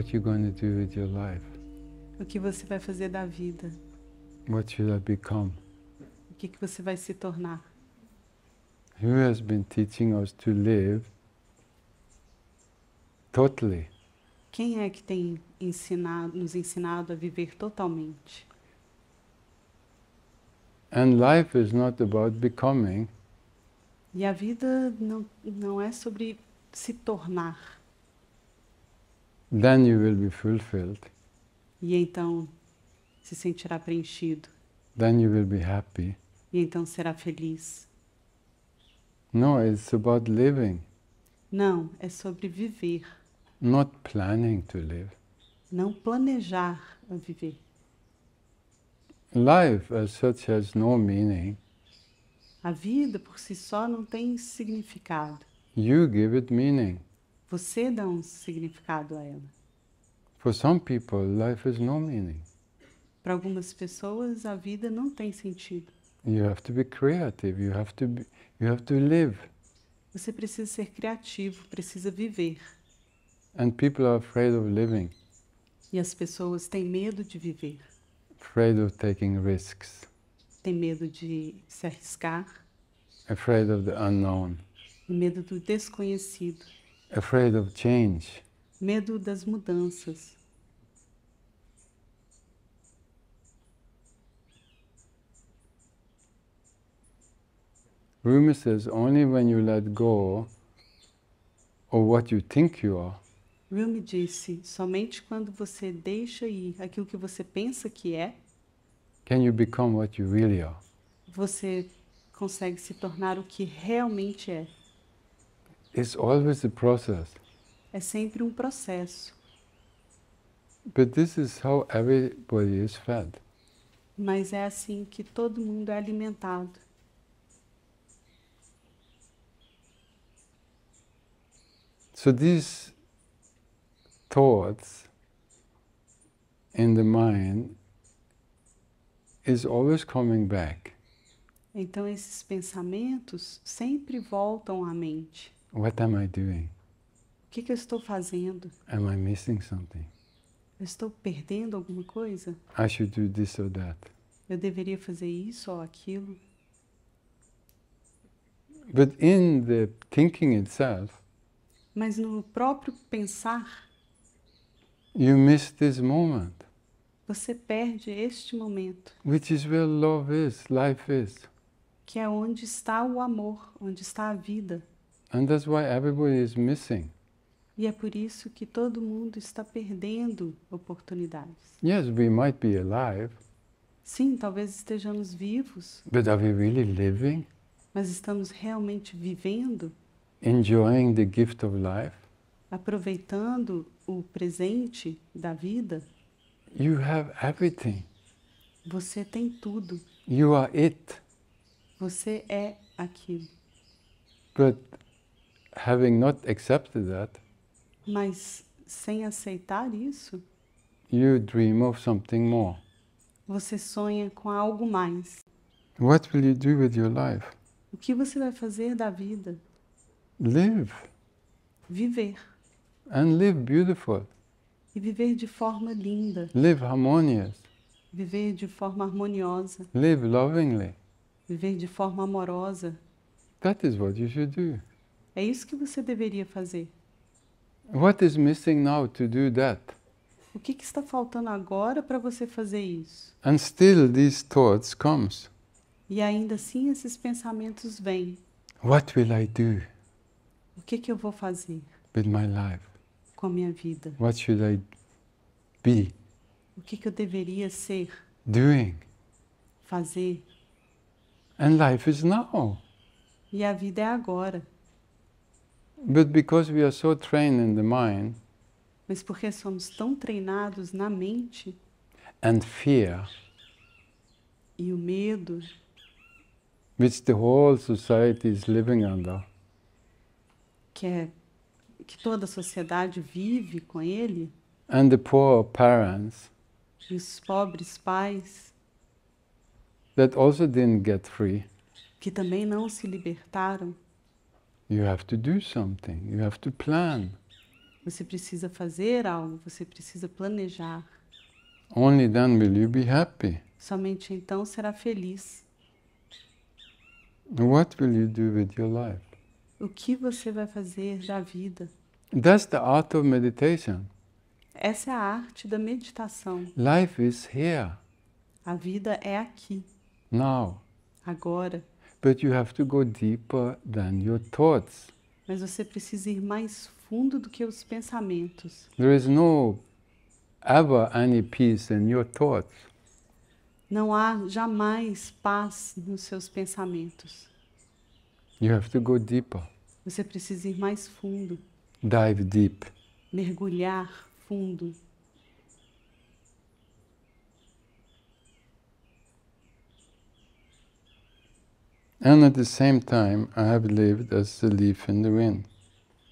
What you going to do with your life? O que você vai fazer da vida? What should I become? O que, que você vai se tornar? Who has been teaching us to live totally? Quem é que tem ensinado, nos ensinado a viver totalmente? And life is not about becoming. E a vida não, não é sobre se tornar. Then you will be fulfilled. E então se sentirá preenchido. Then you will be happy. E então será feliz. No, it's about living. Não, é sobre viver. Not planning to live. Não planejar a viver. Life as such has no meaning. A vida por si só não tem significado. You give it meaning. Você dá um significado a ela. For some people, life has no meaning. Para algumas pessoas, a vida não tem sentido. You have to be creative. You have to be, you have to live. Você precisa ser criativo, precisa viver. And people are afraid of living. E as pessoas têm medo de viver. Afraid of taking risks. Tem medo de se arriscar. Afraid of the unknown. E medo do desconhecido. Afraid of change. Medo das mudanças. Rumi says only when you let go of what you think you are. Rumi disse, somente quando você deixa ir aquilo que você pensa que é, can you become what you really are. Você consegue se tornar o que realmente é. It's always a process. É sempre um processo. But this is how everybody is fed. Mas é assim que todo mundo é alimentado. So these thoughts in the mind is always coming back. Então esses pensamentos sempre voltam à mente. What am I doing? O que, que eu estou fazendo? Am I missing something? Eu estou perdendo alguma coisa? I should do this or that. Eu deveria fazer isso ou aquilo? But in the thinking itself, mas no próprio pensar, you miss this moment. Você perde este momento. Which is where love is, life is. Que é onde está o amor, onde está a vida. And that's why everybody is missing. E é por isso que todo mundo está perdendo oportunidades. Yes, we might be alive. Sim, talvez estejamos vivos. But are we really living? Mas estamos realmente vivendo? Enjoying the gift of life? Aproveitando o presente da vida? You have everything. Você tem tudo. You are it. Você é aquilo. But having not accepted that, mas sem aceitar isso, you dream of something more. Você sonha com algo mais. What will you do with your life? O que você vai fazer da vida? Live. Viver. And live beautiful. E viver de forma linda. Live harmonious. Viver de forma harmoniosa. Live lovingly. Viver de forma amorosa. That is what you should do. É isso que você deveria fazer. What is missing now to do that? O que, que está faltando agora para você fazer isso? And still these thoughts comes. E ainda assim esses pensamentos vêm. What will I do? O que que eu vou fazer? With my life. Com a minha vida. What should I be? O que que eu deveria ser? Doing. Fazer. And life is now. E a vida é agora. But because we are so trained in the mind, mas porque somos tão treinados na mente and fear, e o medo which the whole society is living under, que, é, que toda a sociedade vive com ele and the poor parents, e os pobres pais that also didn't get free, que também não se libertaram You have to do something. You have to plan. Você precisa fazer algo, você precisa planejar. Only then will you be happy. Somente então será feliz. What will you do with your life? O que você vai fazer da vida? That's the art of meditation. Essa é a arte da meditação. Life is here. A vida é aqui. Now. Agora. But you have to go deeper than your thoughts. Mas você precisa ir mais fundo do que os pensamentos. There is no ever any peace in your thoughts. Não há jamais paz nos seus pensamentos. You have to go deeper. Você precisa ir mais fundo. Dive deep. Mergulhar fundo. And at the same time, I have lived as a leaf in the wind.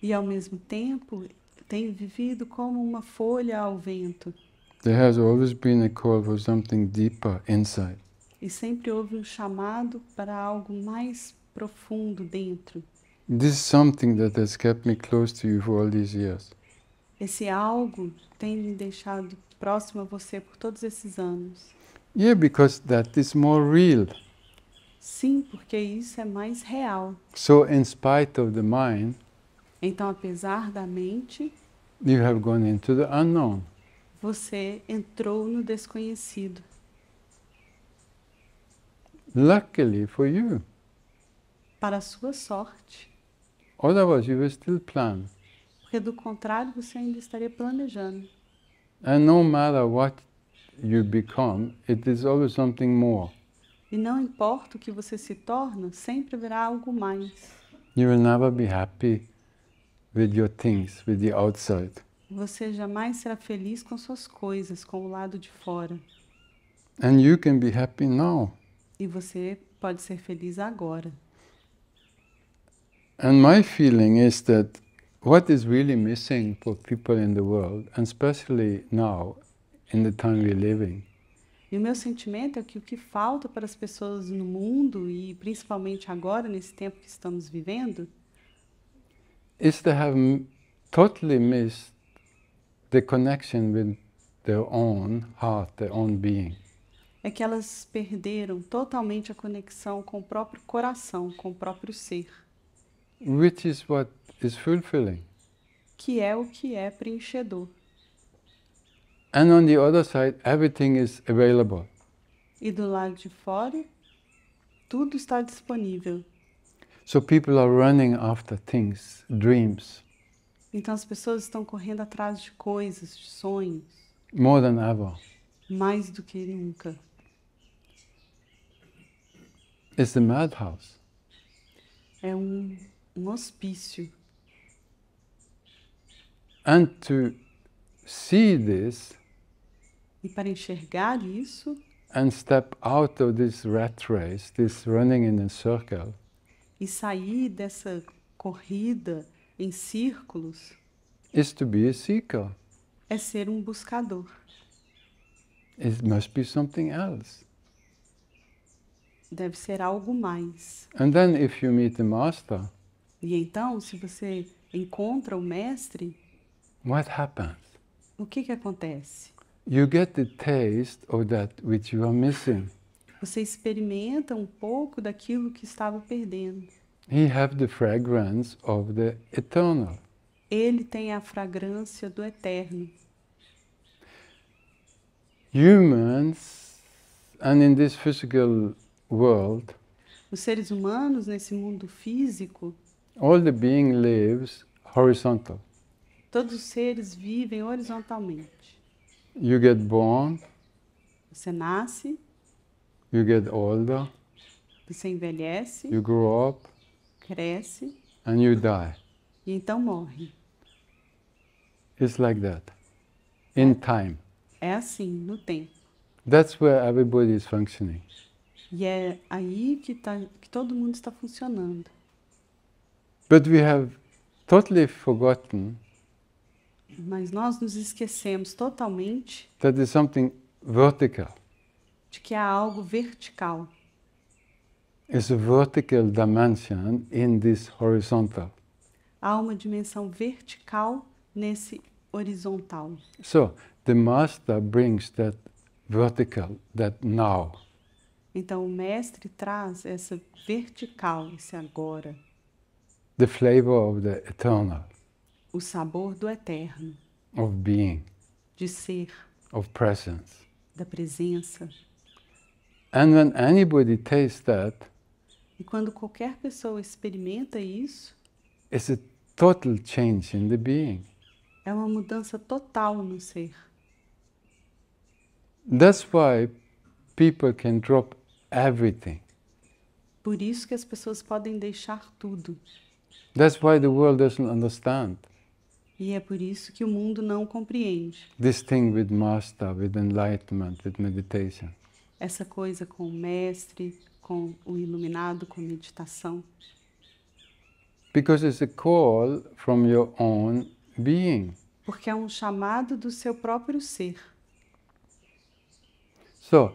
E ao mesmo tempo, tenho vivido como uma folha ao vento. There has always been a call for something deeper inside. E sempre houve um chamado para algo mais profundo dentro. This is something that has kept me close to you for all these years. Esse algo tem me deixado próximo a você por todos esses anos. Yeah, because that is more real. Sim, porque isso é mais real. So in spite of the mind, então apesar da mente, you have gone into the unknown. Você entrou no desconhecido. Luckily for you. Para a sua sorte. Otherwise you still plan. Porque do contrário você ainda estaria planejando. And no matter what you become, it is always something more. E não importa o que você se torna, sempre haverá algo mais. You will never be happy with your things, with the outside. Você jamais será feliz com suas coisas, com o lado de fora. And you can be happy now. E você pode ser feliz agora. And my feeling is that what is really missing for people in the world, and especially now in the time we're living, e o meu sentimento é que o que falta para as pessoas no mundo, e principalmente agora, nesse tempo que estamos vivendo, is have totally missed the connection with their own heart, their own being. É que elas perderam totalmente a conexão com o próprio coração, com o próprio ser. Which is what is fulfilling. Que é o que é preenchedor. And on the other side, everything is available. E do lado de fora, tudo está disponível. So people are running after things, dreams. Então as pessoas estão correndo atrás de coisas, de sonhos. More than ever. Mais do que nunca. It's the madhouse. É um, um hospício. And to see this E para enxergar isso, and step out of this rat race, this running in a circle. E sair dessa corrida em círculos. Is to be a seeker. É ser um buscador. It must be something else. Deve ser algo mais. And then if you meet the master. E então, se você encontra o mestre, what happens? O que que acontece? you get the taste of that which you are missing. Você experimenta um pouco daquilo que estava perdendo. He have the fragrance of the eternal. Ele tem a fragrância do eterno. Humans and in this physical world, os seres humanos nesse mundo físico, all the being lives horizontal. Todos os seres vivem horizontalmente. You get born. Você nasce. You get older. Você envelhece. You grow up. Cresce. And you die. E então morre. It's like that. In time. É assim, no tempo. That's where everybody is functioning. E é aí que, tá, que todo mundo está funcionando. But we have totally forgotten Mas nós nos esquecemos totalmente that is something vertical. de que há algo vertical. vertical dimension in this horizontal. Há uma dimensão vertical nesse horizontal. So, the master brings that vertical, that now. Então o mestre traz essa vertical, esse agora. The flavor of the eternal o sabor do eterno of being de ser of presence da presença and when anybody tastes that e quando qualquer pessoa experimenta isso it's a total change in the being é uma mudança total no ser that's why people can drop everything por isso que as pessoas podem deixar tudo that's why the world doesn't understand e é por isso que o mundo não compreende. This thing with master, with enlightenment, with meditation. Essa coisa com o mestre, com o iluminado, com meditação. Because it's a call from your own being. Porque é um chamado do seu próprio ser. So,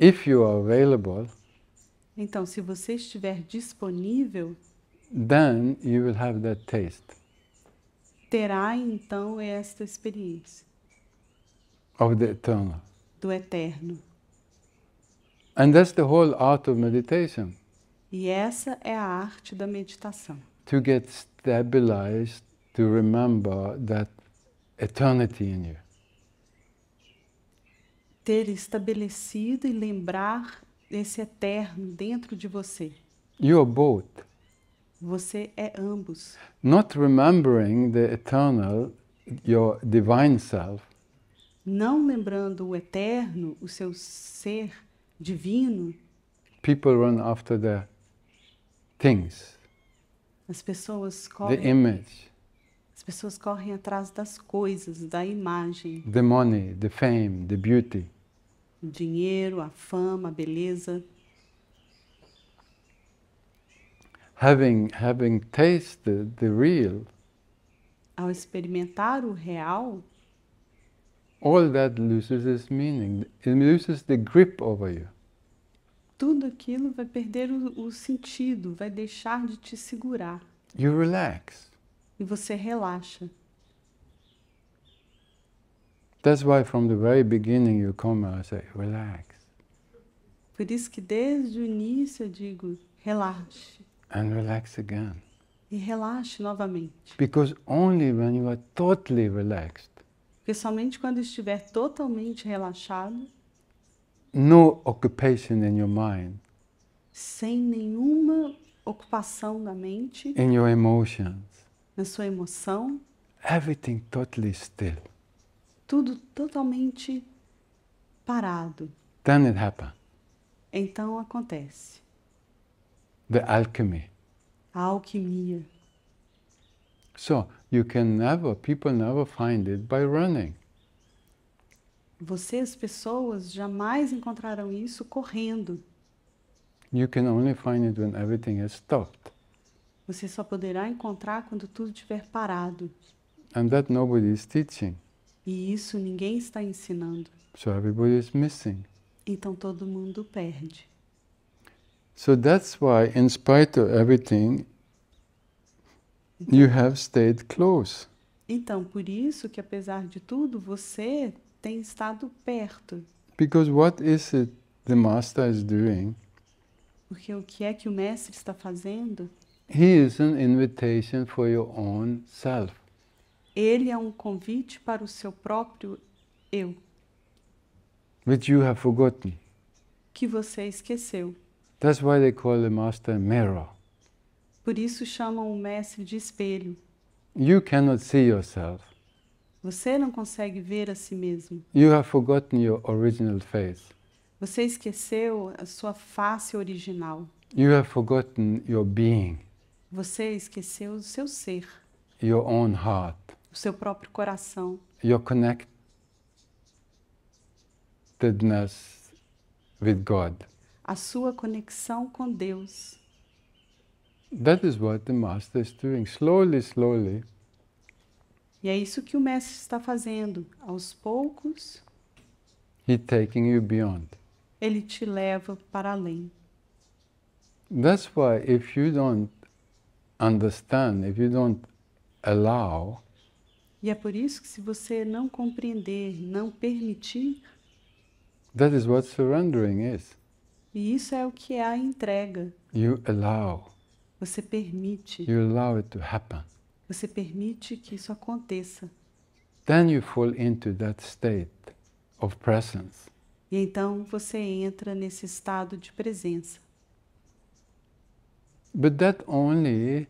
if you are available, então, se você estiver disponível, then you will have that taste. Terá então esta experiência. Of the eternal. Do eterno. And that's the whole art of meditation. E essa é a arte da meditação. To get stabilized to remember that eternity in you. Ter estabelecido e lembrar esse eterno dentro de você. You are both. Você é ambos. Not remembering the eternal, your divine self. Não lembrando o eterno, o seu ser divino. People run after the things. As pessoas correm. The image. As pessoas correm atrás das coisas, da imagem. The money, the fame, the beauty. O dinheiro, a fama, a beleza. having, having tasted the real, ao experimentar o real, all that loses its meaning. It loses the grip over you. Tudo aquilo vai perder o, o sentido, vai deixar de te segurar. You relax. E você relaxa. That's why from the very beginning you come and I say, relax. Por isso que desde o início eu digo, relaxe. And relax again. E relaxe novamente. Because only when you are totally relaxed. Porque somente quando estiver totalmente relaxado. No occupation in your mind. Sem nenhuma ocupação da mente. In your emotions. Na sua emoção. Everything totally still. Tudo totalmente parado. Then it happens. Então acontece the alchemy. A alquimia. So you can never, people never find it by running. Vocês, pessoas, jamais encontrarão isso correndo. You can only find it when everything has stopped. Você só poderá encontrar quando tudo estiver parado. And that nobody is teaching. E isso ninguém está ensinando. So everybody is missing. Então todo mundo perde. So that's why, in spite of everything, you have stayed close. Então, por isso que apesar de tudo, você tem estado perto. Because what is it the master is doing? Porque o que é que o mestre está fazendo? He is an invitation for your own self. Ele é um convite para o seu próprio eu. Which you have forgotten. Que você esqueceu. That's why they call the master mirror. Por isso chamam o mestre de espelho. You cannot see yourself. Você não consegue ver a si mesmo. You have forgotten your original face. Você esqueceu a sua face original. You have forgotten your being. Você esqueceu o seu ser. Your own heart. O seu próprio coração. Your connectedness with God a sua conexão com Deus. That is what the master is doing, slowly, slowly. E é isso que o mestre está fazendo, aos poucos. He taking you beyond. Ele te leva para além. That's why if you don't understand, if you don't allow, e é por isso que se você não compreender, não permitir, that is what surrendering is. E isso é o que é a entrega. You allow. Você permite. You allow it to happen. Você permite que isso aconteça. Then you fall into that state of presence. E então você entra nesse estado de presença. But that only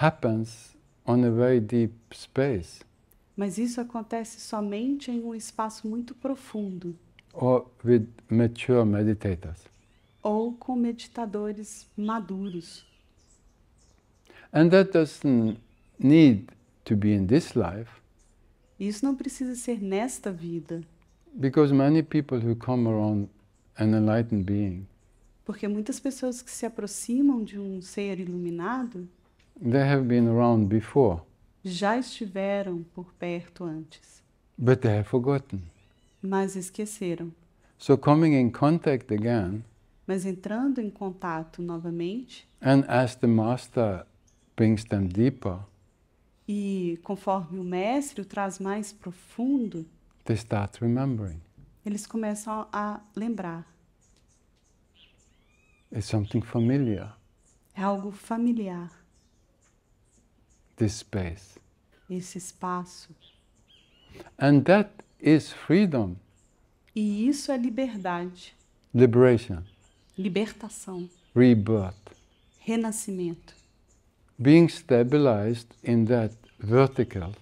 happens on a very deep space. Mas isso acontece somente em um espaço muito profundo with mature meditators. Ou com meditadores maduros. And that doesn't need to be in this life. Isso não precisa ser nesta vida. Because many people who come around an enlightened being. Porque muitas pessoas que se aproximam de um ser iluminado They have been around before, já estiveram por perto antes. But they have forgotten mas esqueceram. So coming in contact again, mas entrando em contato novamente, and as the master brings them deeper, e conforme o mestre o traz mais profundo, they start remembering. Eles começam a lembrar. It's something familiar. É algo familiar. This space. Esse espaço. And that is freedom. E isso é liberdade. Liberation. Libertação. Rebirth. Renascimento. Being stabilized in that vertical.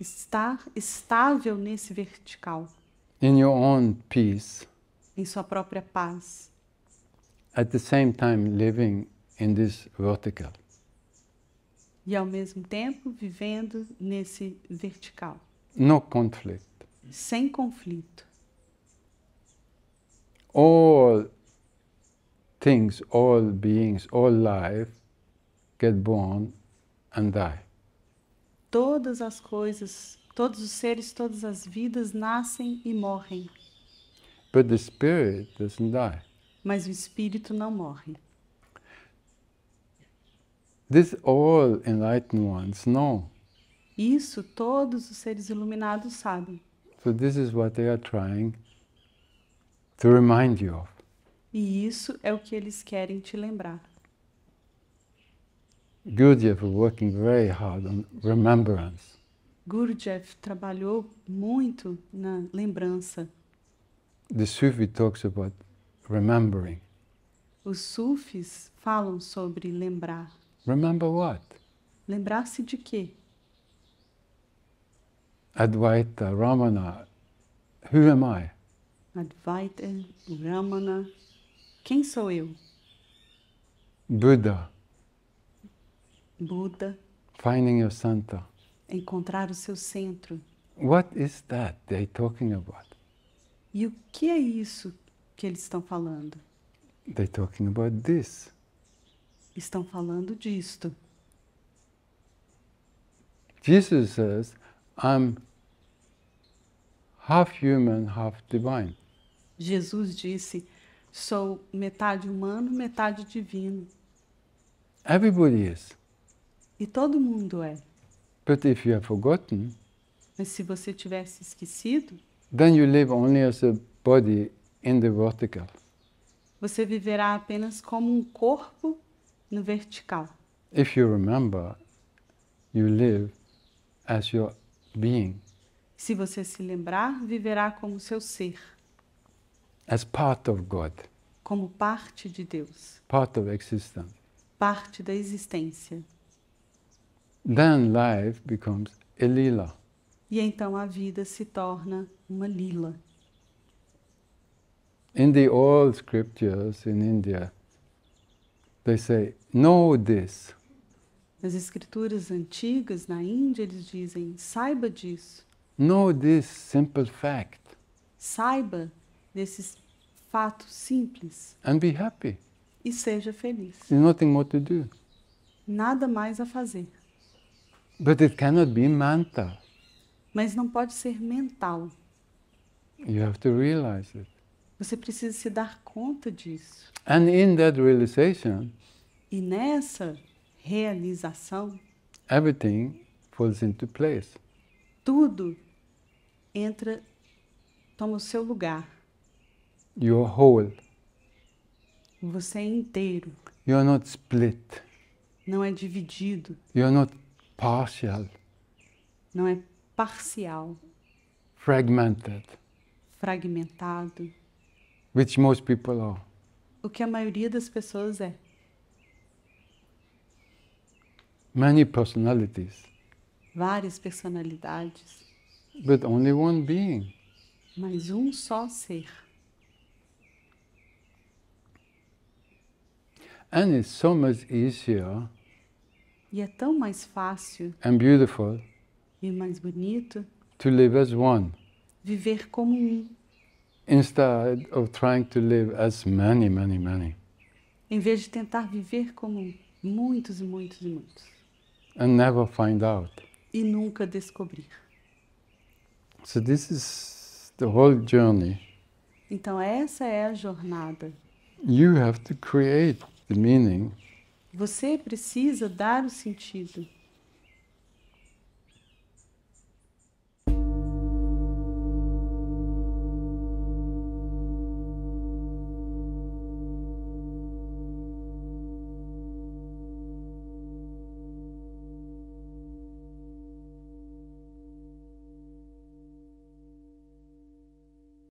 Estar estável nesse vertical. In your own peace. Em sua própria paz. At the same time living in this vertical. E ao mesmo tempo vivendo nesse vertical. No conflict sem conflito. All things, all beings, all life get born and die. Todas as coisas, todos os seres, todas as vidas nascem e morrem. But the spirit doesn't die. Mas o espírito não morre. This all enlightened ones know. Isso todos os seres iluminados sabem. So this is what they are trying to remind you of. E isso é o que eles querem te lembrar. Gurdjieff was working very hard on remembrance. Gurdjieff trabalhou muito na lembrança. The Sufi talks about remembering. Os sufis falam sobre lembrar. Remember what? Lembrar-se de quê? Advaita, Ramana, who am I? Advaita, Ramana, quem sou eu? Buddha. Buda. Finding your center. Encontrar o seu centro. What is that they talking about? E o que é isso que eles estão falando? They talking about this. Estão falando disto. Jesus says I'm half human, half divine. Jesus disse: sou metade humano, metade divino. Everybody is. E todo mundo é. But if you have forgotten, mas se você tivesse esquecido, then you live only as a body in the vertical. Você viverá apenas como um corpo no vertical. If you remember, you live as your being. Se você se lembrar, viverá como seu ser. As part of God. Como parte de Deus. Part of existence. Parte da existência. Then life becomes a lila. E então a vida se torna uma lila. In the old scriptures in India, they say, know this. Nas escrituras antigas, na Índia, eles dizem: saiba disso. Know this simple fact. Saiba desse fato simples. And be happy. E seja feliz. There's nothing more to do. Nada mais a fazer. But it cannot be mental. Mas não pode ser mental. You have to realize it. Você precisa se dar conta disso. And in that realization, e nessa realização. Everything falls into place. Tudo entra, toma o seu lugar. You are whole. Você é inteiro. You are not split. Não é dividido. You are not partial. Não é parcial. Fragmented. Fragmentado. Which most people are. O que a maioria das pessoas é. Many personalities. Várias personalidades. But only one being. Mas um só ser. And it's so much easier. E é tão mais fácil. And beautiful. E mais bonito. To live as one. Viver como um. Instead of trying to live as many, many, many. Em vez de tentar viver como muitos e muitos e muitos and never find out. E nunca descobrir. So this is the whole journey. Então essa é a jornada. You have to create the meaning. Você precisa dar o sentido.